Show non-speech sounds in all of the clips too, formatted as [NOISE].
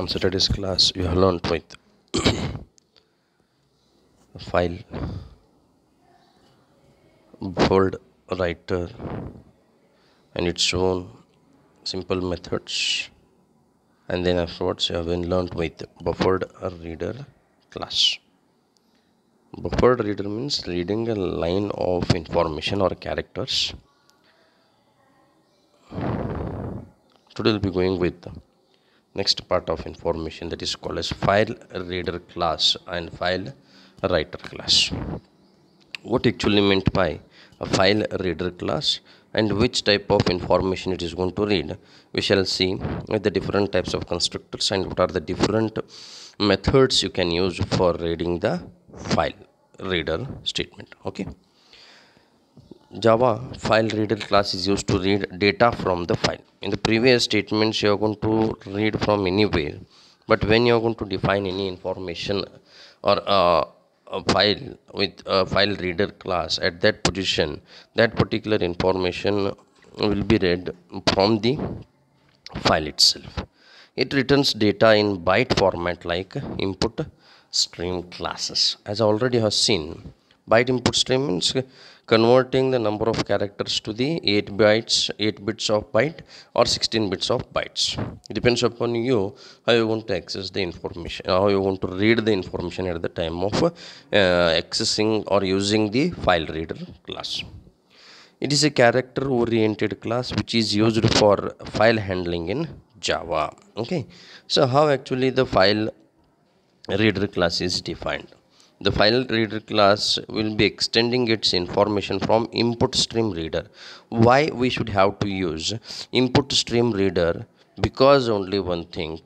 on Saturday's class you have learned with [COUGHS] file bold writer and its own simple methods and then afterwards you have been learned with buffered reader class buffered reader means reading a line of information or characters today we'll be going with next part of information that is called as file reader class and file writer class what actually meant by a file reader class and which type of information it is going to read we shall see the different types of constructors and what are the different methods you can use for reading the file reader statement okay Java file reader class is used to read data from the file. In the previous statements you are going to read from anywhere but when you are going to define any information or uh, a file with a file reader class at that position that particular information will be read from the file itself. It returns data in byte format like input stream classes as I already have seen byte input stream means converting the number of characters to the 8 bytes 8 bits of byte or 16 bits of bytes it depends upon you how you want to access the information uh, how you want to read the information at the time of uh, accessing or using the file reader class it is a character oriented class which is used for file handling in java okay so how actually the file reader class is defined the file reader class will be extending its information from input stream reader. Why we should have to use input stream reader? Because only one thing,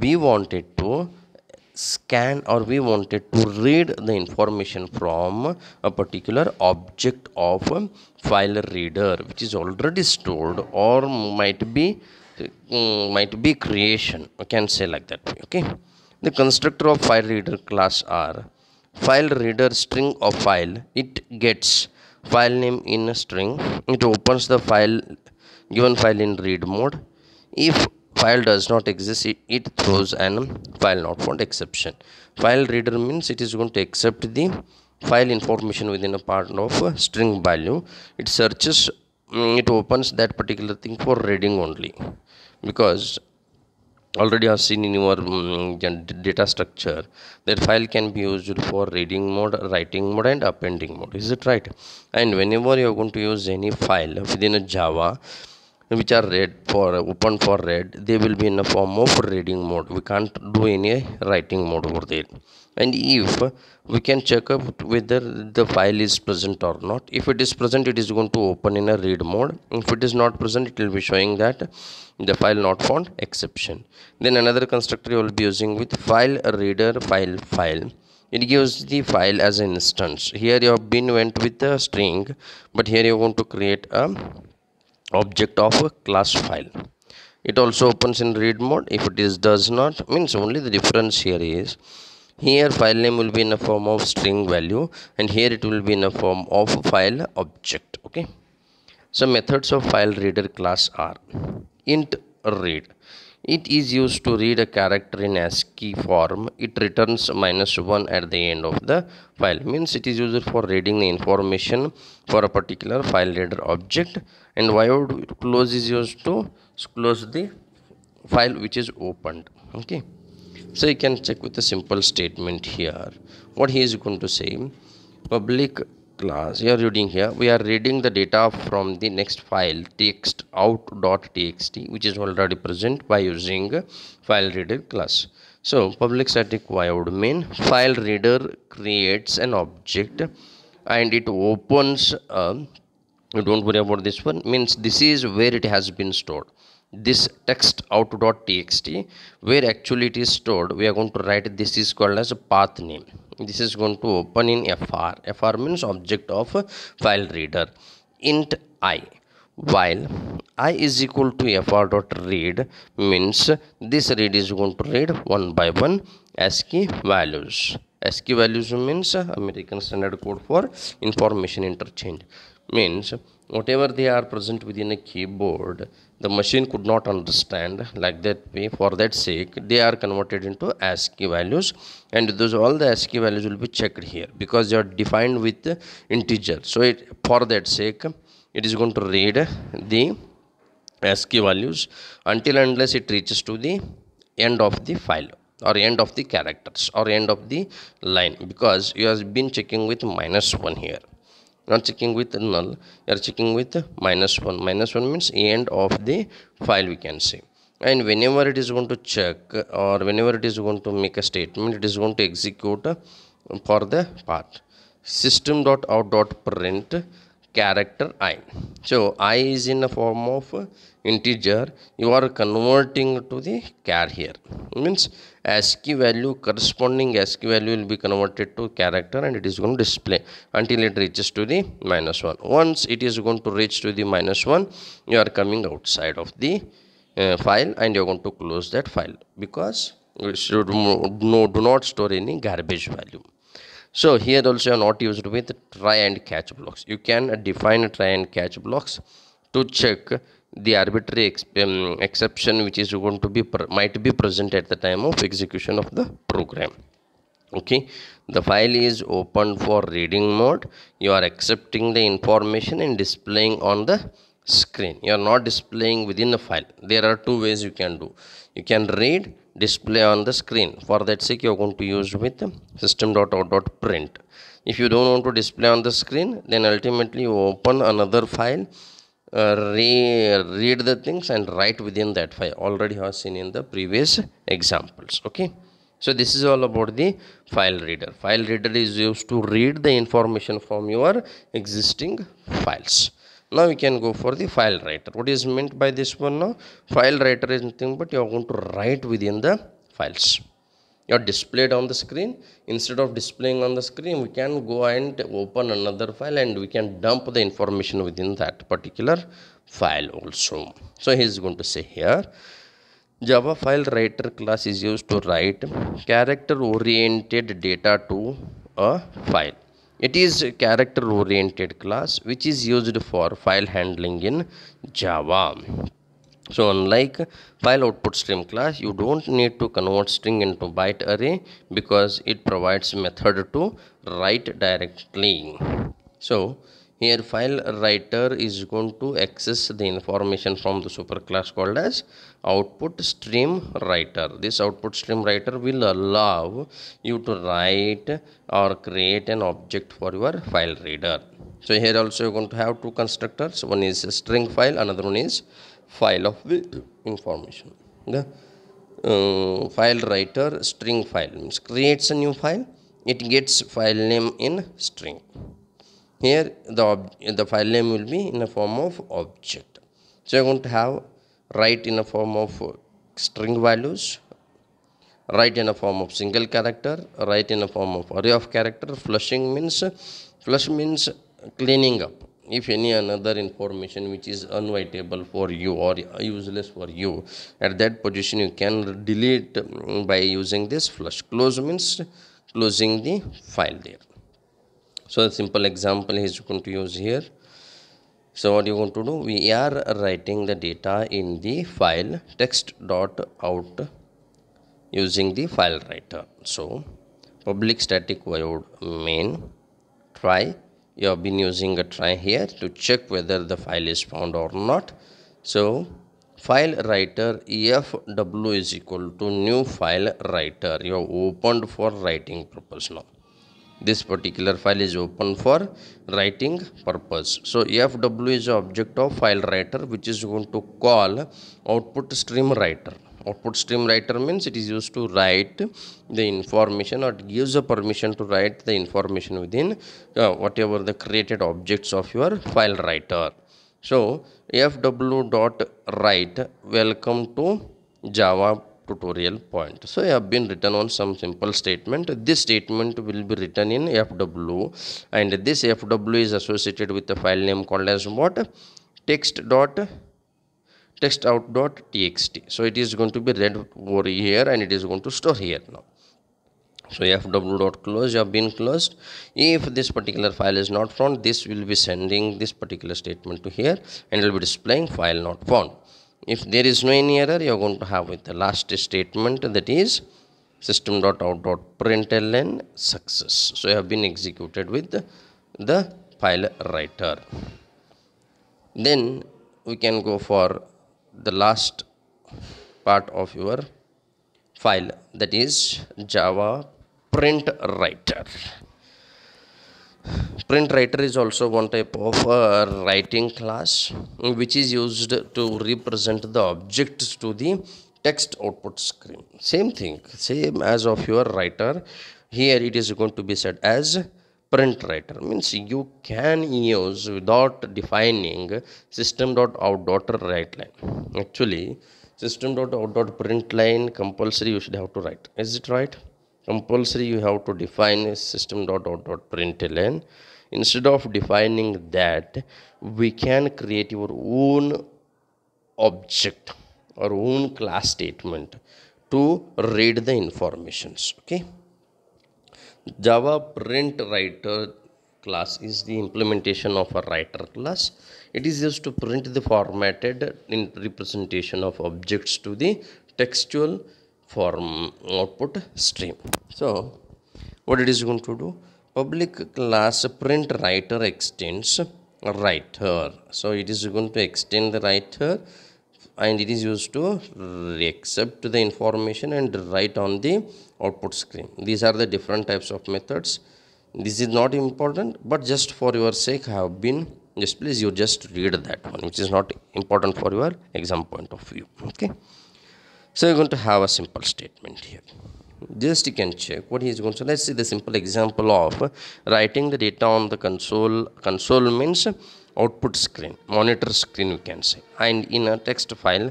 we wanted to scan or we wanted to read the information from a particular object of file reader which is already stored or might be mm, might be creation we can say like that okay the constructor of file reader class are file reader string of file it gets file name in a string it opens the file given file in read mode if file does not exist it throws an file not found exception file reader means it is going to accept the file information within a part of a string value it searches mm, it opens that particular thing for reading only because already have seen in your um, data structure that file can be used for reading mode writing mode and appending mode is it right and whenever you are going to use any file within a java which are read for open for read they will be in a form of reading mode we can't do any writing mode over there and if we can check up whether the file is present or not if it is present it is going to open in a read mode if it is not present it will be showing that the file not found exception then another constructor you will be using with file reader file file it gives the file as an instance here you have been went with the string but here you want to create a object of a class file it also opens in read mode if it is does not means only the difference here is here file name will be in a form of string value and here it will be in a form of file object okay so methods of file reader class are int read it is used to read a character in ASCII form. It returns minus 1 at the end of the file. Means it is used for reading the information for a particular file reader object. And why would close is used to close the file which is opened. Okay. So you can check with a simple statement here. What he is going to say. Public class you are reading here we are reading the data from the next file text out dot txt which is already present by using file reader class so public static void main file reader creates an object and it opens uh, don't worry about this one means this is where it has been stored this text out.txt where actually it is stored we are going to write this is called as a path name this is going to open in fr fr means object of file reader int i while i is equal to fr dot read means this read is going to read one by one ascii values ascii values means american standard code for information interchange means whatever they are present within a keyboard the machine could not understand like that way for that sake they are converted into ASCII values and those all the ASCII values will be checked here because they are defined with integer so it for that sake it is going to read the ASCII values until unless it reaches to the end of the file or end of the characters or end of the line because you have been checking with minus 1 here not checking with null you are checking with minus 1 minus 1 means end of the file we can say and whenever it is going to check or whenever it is going to make a statement it is going to execute um, for the part System dot dot print character i so i is in the form of integer you are converting to the char here means ASCII value corresponding ASCII value will be converted to character and it is going to display until it reaches to the minus 1 once it is going to reach to the minus 1 you are coming outside of the uh, file and you are going to close that file because it should no, do not store any garbage value so here also you are not used with try and catch blocks you can define try and catch blocks to check the arbitrary um, exception which is going to be might be present at the time of execution of the program okay the file is open for reading mode you are accepting the information and displaying on the screen you are not displaying within the file there are two ways you can do you can read display on the screen for that sake you are going to use with system.out.print if you don't want to display on the screen then ultimately you open another file uh, re read the things and write within that file already have seen in the previous examples okay so this is all about the file reader file reader is used to read the information from your existing files now we can go for the file writer what is meant by this one now file writer is nothing but you are going to write within the files are displayed on the screen instead of displaying on the screen we can go and open another file and we can dump the information within that particular file also so he is going to say here java file writer class is used to write character oriented data to a file it is a character oriented class which is used for file handling in java so unlike file output stream class you don't need to convert string into byte array because it provides method to write directly so here file writer is going to access the information from the superclass called as output stream writer this output stream writer will allow you to write or create an object for your file reader so here also you're going to have two constructors one is string file another one is file of the information the uh, file writer string file means creates a new file it gets file name in string here the the file name will be in the form of object so you're going to have write in the form of string values write in a form of single character write in a form of array of character flushing means flush means cleaning up if any another information which is unwritable for you or useless for you at that position you can delete mm, by using this flush close means closing the file there so a simple example is going to use here so what you want to do we are writing the data in the file text dot out using the file writer so public static void main try you have been using a try here to check whether the file is found or not so file writer efw is equal to new file writer you have opened for writing purpose now this particular file is open for writing purpose so fw is object of file writer which is going to call output stream writer output stream writer means it is used to write the information or it gives a permission to write the information within uh, whatever the created objects of your file writer so fw dot write welcome to java tutorial point so i have been written on some simple statement this statement will be written in fw and this fw is associated with the file name called as what text dot text out dot txt so it is going to be read over here and it is going to store here now so fw dot close have been closed if this particular file is not found this will be sending this particular statement to here and it will be displaying file not found if there is no any error you are going to have with the last statement that is system dot out dot println success so you have been executed with the, the file writer then we can go for the last part of your file that is java print writer print writer is also one type of uh, writing class which is used to represent the objects to the text output screen same thing same as of your writer here it is going to be said as print writer means you can use without defining line. actually line compulsory you should have to write is it right compulsory you have to define system.out.println instead of defining that we can create your own object or own class statement to read the informations okay java print writer class is the implementation of a writer class it is used to print the formatted in representation of objects to the textual form output stream so what it is going to do public class print writer extends writer so it is going to extend the writer and it is used to accept the information and write on the output screen these are the different types of methods this is not important but just for your sake I have been just please you just read that one which is not important for your exam point of view okay so you're going to have a simple statement here just you can check what he is going to let's see the simple example of writing the data on the console console means output screen monitor screen we can say and in a text file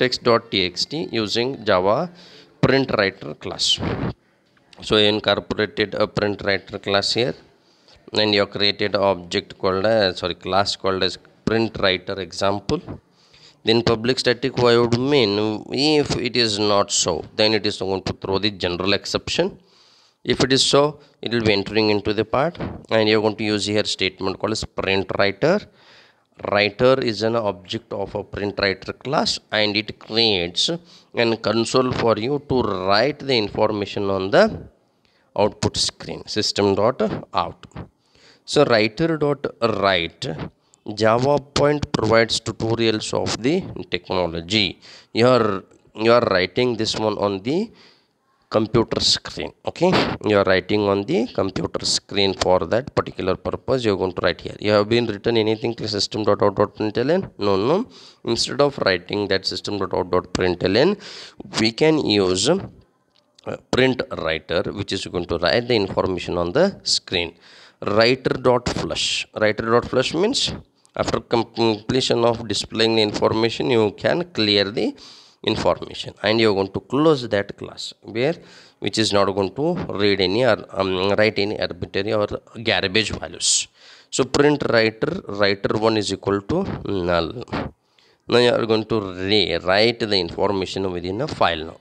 text.txt using java print writer class so I incorporated a print writer class here and you created object called a, sorry class called as print writer example then public static void main if it is not so then it is going to throw the general exception if it is so it will be entering into the part and you're going to use here statement called as print writer writer is an object of a print writer class and it creates an console for you to write the information on the output screen system dot out so writer dot write java point provides tutorials of the technology you're you're writing this one on the computer screen okay you are writing on the computer screen for that particular purpose you're going to write here you have been written anything to system dot dot println no no instead of writing that system dot dot println we can use uh, print writer which is going to write the information on the screen writer dot flush writer dot flush means after completion of displaying the information you can clear the information and you're going to close that class where which is not going to read any or um, write any arbitrary or garbage values so print writer writer one is equal to null now you are going to rewrite the information within a file now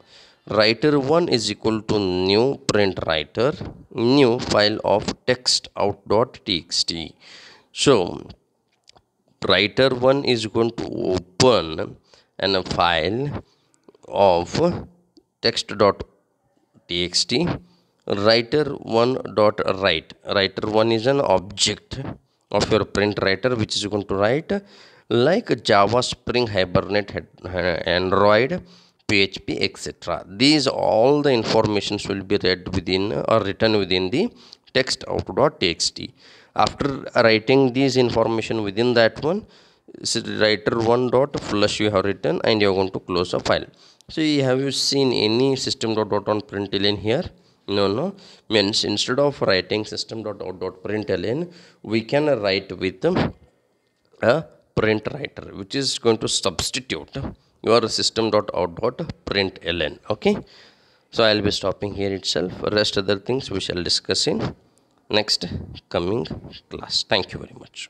writer one is equal to new print writer new file of text txt. so writer one is going to open and a file of text dot txt writer 1 dot write writer 1 is an object of your print writer which is going to write like java spring hibernate android php etc these all the informations will be read within or written within the text out.txt after writing these information within that one writer one dot flush you have written and you are going to close a file so have you seen any system dot dot on println here no no means instead of writing system dot dot dot println we can write with uh, a print writer which is going to substitute your system dot out dot print ln. okay so i'll be stopping here itself rest other things we shall discuss in next coming class thank you very much